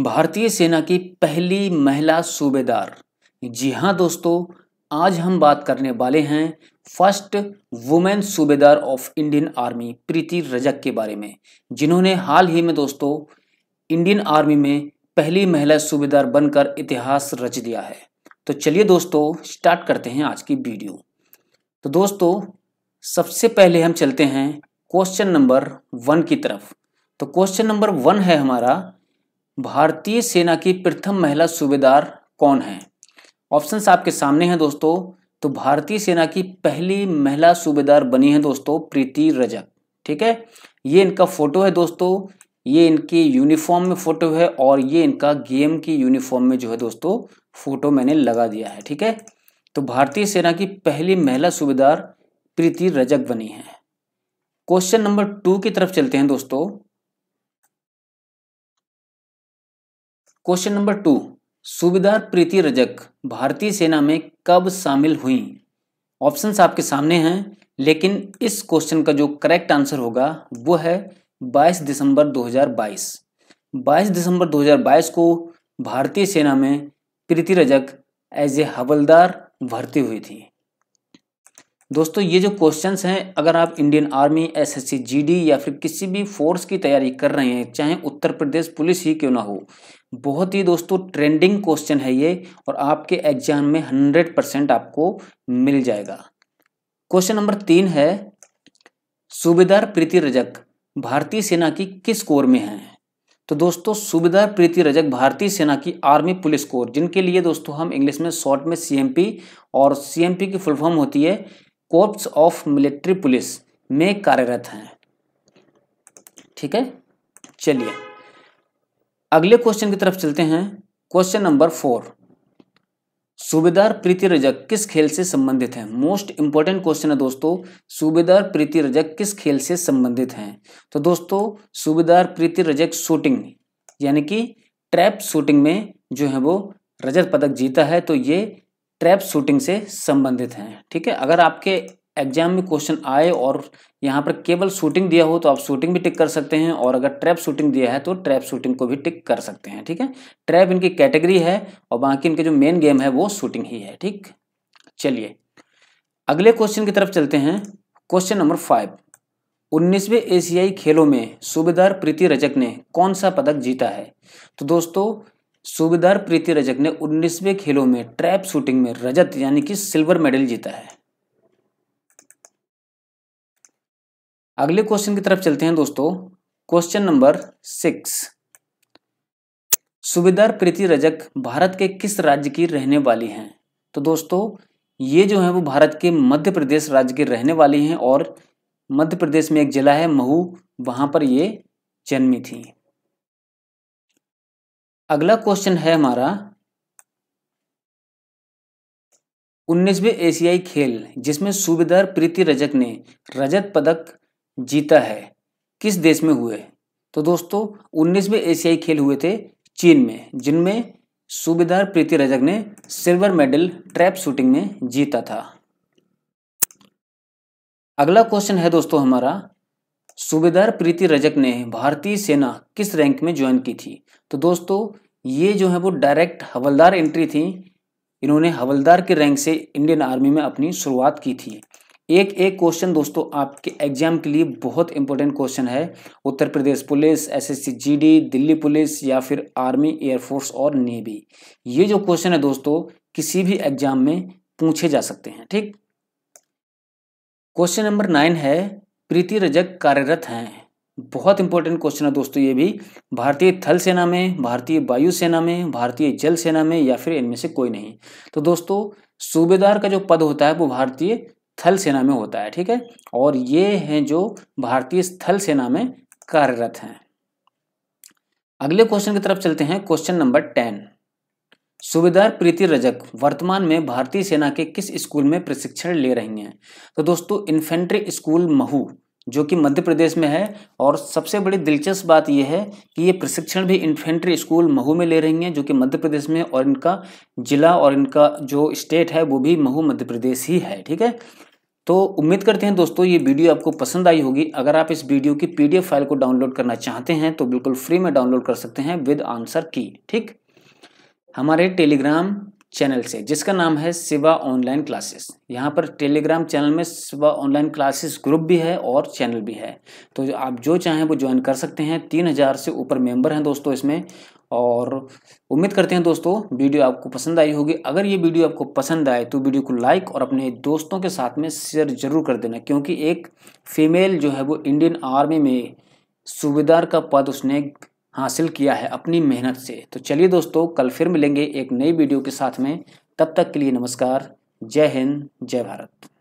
भारतीय सेना की पहली महिला सूबेदार जी हाँ दोस्तों आज हम बात करने वाले हैं फर्स्ट वुमेन सूबेदार of Indian army Preeti Rajak के बारे में जिन्होंने हाल ही में दोस्तों इंडियन आर्मी में पहली महिला सूबेदार बनकर इतिहास रच दिया है तो चलिए दोस्तों स्टार्ट करते हैं आज की वीडियो तो दोस्तों सबसे पहले हम चलते हैं क्वेश्चन नंबर वन की तरफ तो क्वेश्चन नंबर वन है हमारा भारतीय सेना की प्रथम महिला सूबेदार कौन है ऑप्शंस आपके सामने हैं दोस्तों तो भारतीय सेना की पहली महिला सूबेदार बनी है दोस्तों प्रीति रजक ठीक है ये इनका फोटो है दोस्तों ये इनकी यूनिफॉर्म में फोटो है और ये इनका गेम की यूनिफॉर्म में जो है दोस्तों फोटो मैंने लगा दिया है ठीक है तो भारतीय सेना की पहली महिला सूबेदार प्रीति रजक बनी है क्वेश्चन नंबर टू की तरफ चलते हैं दोस्तों क्वेश्चन नंबर टू सूबेदार प्रीति रजक भारतीय सेना में कब शामिल हुई ऑप्शंस आपके सामने हैं लेकिन इस क्वेश्चन का जो करेक्ट आंसर होगा वो है 22 दिसंबर 2022 22 दिसंबर 2022 को भारतीय सेना में प्रीति रजक एज ए हवलदार भर्ती हुई थी दोस्तों ये जो क्वेश्चंस हैं अगर आप इंडियन आर्मी एसएससी जीडी या फिर किसी भी फोर्स की तैयारी कर रहे हैं चाहे उत्तर प्रदेश पुलिस ही क्यों ना हो बहुत ही दोस्तों ट्रेंडिंग क्वेश्चन है ये और आपके एग्जाम में हंड्रेड परसेंट आपको मिल जाएगा क्वेश्चन नंबर तीन है सूबेदार प्रीति रजक भारतीय सेना की किस कोर में है तो दोस्तों सूबेदार प्रीति रजक भारतीय सेना की आर्मी पुलिस कोर जिनके लिए दोस्तों हम इंग्लिश में शॉर्ट में सीएमपी और सीएमपी की फुल फॉर्म होती है कोर्प्स ऑफ मिलिट्री पुलिस में कार्यरत हैं ठीक है चलिए अगले क्वेश्चन की तरफ चलते हैं क्वेश्चन नंबर फोर सूबेदार प्रीति रजक किस खेल से संबंधित है मोस्ट इंपॉर्टेंट क्वेश्चन है दोस्तों सूबेदार प्रीति रजक किस खेल से संबंधित हैं तो दोस्तों सूबेदार प्रीति रजक शूटिंग यानी कि ट्रैप शूटिंग में जो है वो रजत पदक जीता है तो ये ट्रैप शूटिंग से संबंधित हैं ठीक है अगर आपके एग्जाम में क्वेश्चन आए और यहाँ पर केवल शूटिंग दिया हो तो आप शूटिंग भी टिक कर सकते हैं और अगर ट्रैप शूटिंग दिया है तो ट्रैप शूटिंग को भी टिक कर सकते हैं ठीक है ट्रैप इनकी कैटेगरी है और बाकी इनके जो मेन गेम है वो शूटिंग ही है ठीक चलिए अगले क्वेश्चन की तरफ चलते हैं क्वेश्चन नंबर फाइव उन्नीसवें एशियाई खेलों में सूबेदार प्रीति रजक ने कौन सा पदक जीता है तो दोस्तों सूबेदार प्रीति रजक ने उन्नीसवें खेलों में ट्रैप शूटिंग में रजत यानी कि सिल्वर मेडल जीता है अगले क्वेश्चन की तरफ चलते हैं दोस्तों क्वेश्चन नंबर सिक्स सुबेदार प्रीति रजक भारत के किस राज्य की रहने वाली हैं तो दोस्तों ये जो है वो भारत के मध्य प्रदेश राज्य की रहने वाली हैं और मध्य प्रदेश में एक जिला है महू वहां पर ये जन्मी थी अगला क्वेश्चन है हमारा उन्नीसवे एशियाई खेल जिसमें सूबेदार प्रीति रजक ने रजत पदक जीता है किस देश में हुए तो दोस्तों उन्नीसवें एशियाई खेल हुए थे चीन में जिनमें सूबेदार प्रीति रजक ने सिल्वर मेडल ट्रैप शूटिंग में जीता था अगला क्वेश्चन है दोस्तों हमारा सूबेदार प्रीति रजक ने भारतीय सेना किस रैंक में ज्वाइन की थी तो दोस्तों ये जो है वो डायरेक्ट हवलदार एंट्री थी इन्होंने हवलदार के रैंक से इंडियन आर्मी में अपनी शुरुआत की थी एक एक क्वेश्चन दोस्तों आपके एग्जाम के लिए बहुत इंपॉर्टेंट क्वेश्चन है Uttar Pradesh police SSC GD Delhi police या फिर आर्मी एयरफोर्स और नेवी ये जो क्वेश्चन है दोस्तों किसी भी एग्जाम में पूछे जा सकते हैं ठीक क्वेश्चन नंबर नाइन है प्रीति रजक कार्यरत हैं बहुत इंपॉर्टेंट क्वेश्चन है दोस्तों ये भी भारतीय थल सेना में भारतीय वायु सेना में भारतीय जल सेना में या फिर इनमें से कोई नहीं तो दोस्तों सूबेदार का जो पद होता है वो भारतीय थल सेना में होता है ठीक है और ये हैं जो भारतीय थल सेना में कार्यरत हैं अगले क्वेश्चन की तरफ चलते हैं क्वेश्चन नंबर टेन सुबेदार प्रीति रजक वर्तमान में भारतीय सेना के किस स्कूल में प्रशिक्षण ले रही हैं तो दोस्तों इन्फेंट्री स्कूल महू जो कि मध्य प्रदेश में है और सबसे बड़ी दिलचस्प बात यह है कि ये प्रशिक्षण भी इन्फेंट्री स्कूल महू में ले रही हैं जो कि मध्य प्रदेश में और इनका जिला और इनका जो स्टेट है वो भी महू मध्य प्रदेश ही है ठीक है तो उम्मीद करते हैं दोस्तों ये वीडियो आपको पसंद आई होगी अगर आप इस वीडियो की पीडीएफ फाइल को डाउनलोड करना चाहते हैं तो बिल्कुल फ्री में डाउनलोड कर सकते हैं विद आंसर की ठीक हमारे टेलीग्राम चैनल से जिसका नाम है शिवा ऑनलाइन क्लासेस यहाँ पर टेलीग्राम चैनल में शिवा ऑनलाइन क्लासेस ग्रुप भी है और चैनल भी है तो आप जो चाहें वो ज्वाइन कर सकते हैं तीन हज़ार से ऊपर मेंबर हैं दोस्तों इसमें और उम्मीद करते हैं दोस्तों वीडियो आपको पसंद आई होगी अगर ये वीडियो आपको पसंद आए तो वीडियो को लाइक और अपने दोस्तों के साथ में शेयर जरूर कर देना क्योंकि एक फीमेल जो है वो इंडियन आर्मी में सूबेदार का पद उसने हासिल किया है अपनी मेहनत से तो चलिए दोस्तों कल फिर मिलेंगे एक नई वीडियो के साथ में तब तक के लिए नमस्कार जय हिंद जय भारत